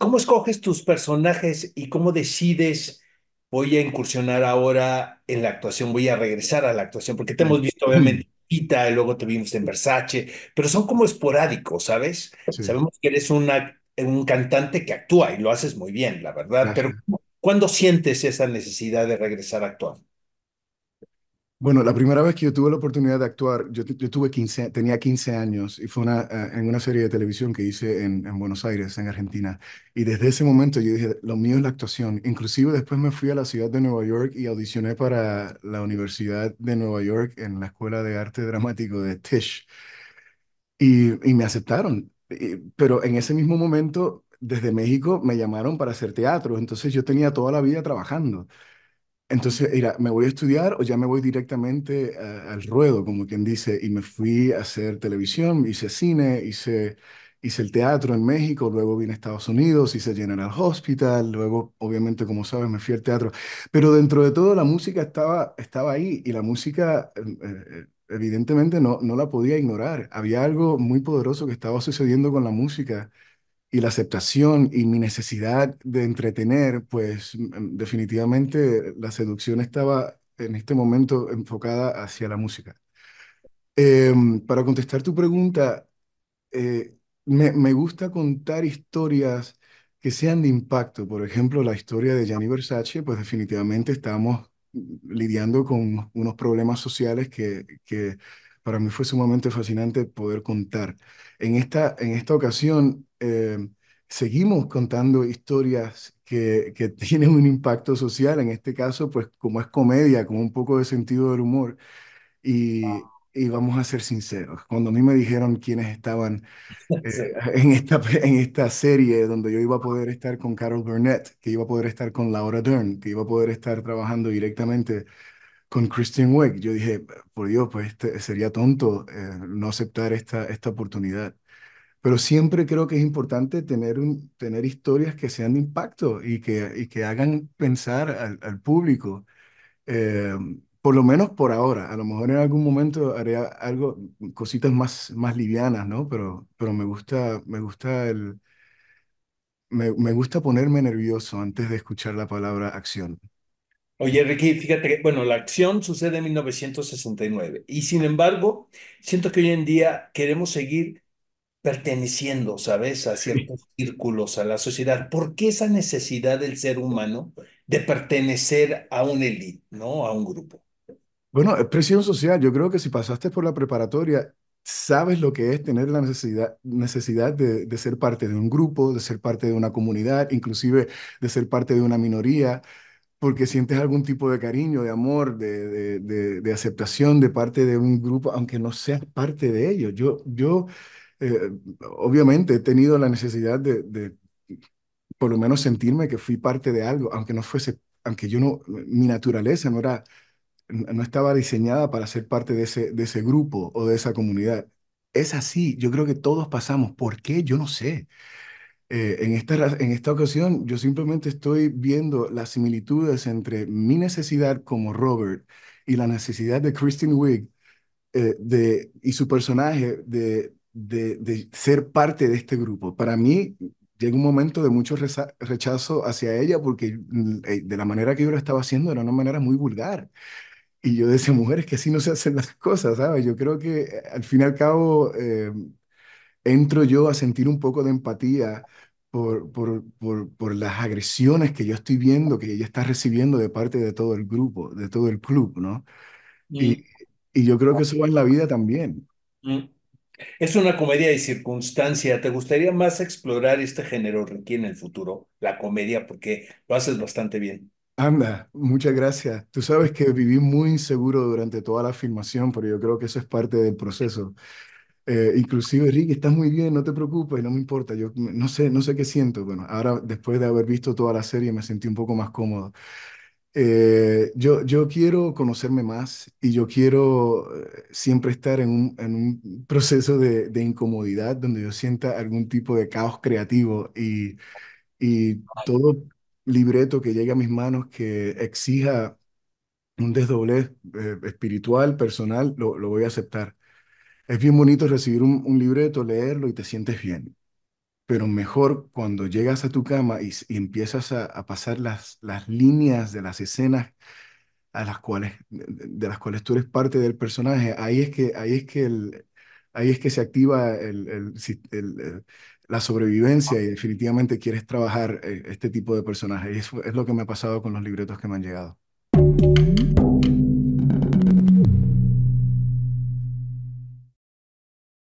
¿Cómo escoges tus personajes y cómo decides, voy a incursionar ahora en la actuación, voy a regresar a la actuación? Porque te hemos visto obviamente pita, y luego te vimos en Versace, pero son como esporádicos, ¿sabes? Sabemos que eres una, un cantante que actúa y lo haces muy bien, la verdad, pero ¿cuándo sientes esa necesidad de regresar a actuar? Bueno, la primera vez que yo tuve la oportunidad de actuar, yo, tuve 15, tenía 15 años y fue eh, en una serie de televisión que hice en, Buenos Aires, en Argentina. Y desde ese momento yo dije, lo mío es la actuación. Inclusive después me fui a la ciudad de Nueva York y audicioné para la Universidad de Nueva York en la Escuela de Arte Dramático de Tisch. Y, me aceptaron. pero en ese mismo momento, desde México, me llamaron para hacer teatro. Entonces yo tenía toda la vida trabajando. Entonces mira, ¿me voy a estudiar o ya me voy directamente eh, al ruedo, como quien dice? Y me fui a hacer televisión, hice cine, hice, hice el teatro en México, luego vine a Estados Unidos, hice General Hospital, luego, obviamente, como sabes, me fui al teatro. Pero dentro de todo la música estaba, estaba ahí y la música... Eh, eh, evidentemente no, no la podía ignorar. Había algo muy poderoso que estaba sucediendo con la música y la aceptación y mi necesidad de entretener, pues mm, mm, definitivamente la seducción estaba en este momento enfocada hacia la música. Em, para contestar tu pregunta, eh, me, gusta contar historias que sean de impacto. Por ejemplo, la historia de Gianni Versace, pues definitivamente estamos lidiando con unos problemas sociales que, que para mí fue sumamente fascinante poder contar. En esta, en esta ocasión, Em, seguimos contando historias que, que, tienen un impacto social, en este caso, pues como es comedia, con un poco de sentido del humor. Y, vamos a ser sinceros, cuando a mí me dijeron quiénes estaban eh, en, esta, en esta serie donde yo iba a poder estar con Carol Burnett, que iba a poder estar con Laura Dern, que iba a poder estar trabajando directamente con Christian Wake yo dije, por Dios, pues este, sería tonto eh, no aceptar esta, esta oportunidad. Pero siempre creo que es importante tener, un, tener historias que sean de impacto y que, y que hagan pensar al, público. Em, por lo menos por ahora. A lo mejor en algún momento haré algo, cositas más, más livianas, ¿no? Pero, pero me gusta, me gusta el... Me, me gusta ponerme nervioso antes de escuchar la palabra acción. Oye, Ricky, fíjate que, bueno, la acción sucede en 1969 y sin embargo, siento que hoy en día queremos seguir perteneciendo, ¿sabes?, a ciertos círculos, a la sociedad. ¿Por qué esa necesidad del ser humano de pertenecer a un élite, ¿no?, a un grupo. Bueno, expresión presión social. Yo creo que si pasaste por la preparatoria, sabes lo que es tener la necesidad, necesidad de, ser parte de un grupo, de ser parte de una comunidad, inclusive de ser parte de una minoría porque sientes algún tipo de cariño, de amor, de, de, aceptación de parte de un grupo, aunque no seas parte de ellos. Yo, yo eh, obviamente he tenido la necesidad de, por lo menos sentirme que fui parte de algo, aunque no fuese, aunque yo no, mi naturaleza no era, no estaba diseñada para ser parte de ese, de ese grupo o de esa comunidad. Es así, yo creo que todos pasamos. ¿Por qué? Yo no sé. Eh, en, esta, en esta ocasión yo simplemente estoy viendo las similitudes entre mi necesidad como Robert y la necesidad de Christine Wigg eh, y su personaje de de, ser parte de este grupo. Para mí llega un momento de mucho rechazo hacia ella porque mm, eh, de la manera que yo lo estaba haciendo era una manera muy vulgar. Y yo decía, mujeres, que así no se hacen las cosas, ¿sabes? Yo creo que eh, al fin y al cabo eh, entro yo a sentir un poco de empatía por, por, por, por, las agresiones que yo estoy viendo, que ella está recibiendo de parte de todo el grupo, de todo el club, ¿no? Mm. Y, yo creo que eso va en la vida también. Mm. Es una comedia de circunstancia. ¿Te gustaría más explorar este género, Ricky, en el futuro? La comedia, porque lo haces bastante bien. Anda, muchas gracias. Tú sabes que viví muy inseguro durante toda la filmación, pero yo creo que eso es parte del proceso. Eh, inclusive, Ricky, estás muy bien, no te preocupes, no me importa. Yo no sé, no sé qué siento. Bueno, ahora después de haber visto toda la serie me sentí un poco más cómodo. Eh, yo, yo quiero conocerme más y yo quiero eh, siempre estar en un, en un proceso de, incomodidad donde yo sienta algún tipo de caos creativo y, y todo libreto que llegue a mis manos que exija un desdoblez eh, espiritual, personal, lo, voy a aceptar. Es bien bonito recibir un, un libreto, leerlo y te sientes bien pero mejor cuando llegas a tu cama y, empiezas a, pasar las, las, líneas de las escenas a las cuales, de las cuales tú eres parte del personaje, ahí es que, ahí es que, ahí es que se activa la sobrevivencia y definitivamente quieres trabajar eh, este tipo de personajes. eso es lo que me ha pasado con los libretos que me han llegado.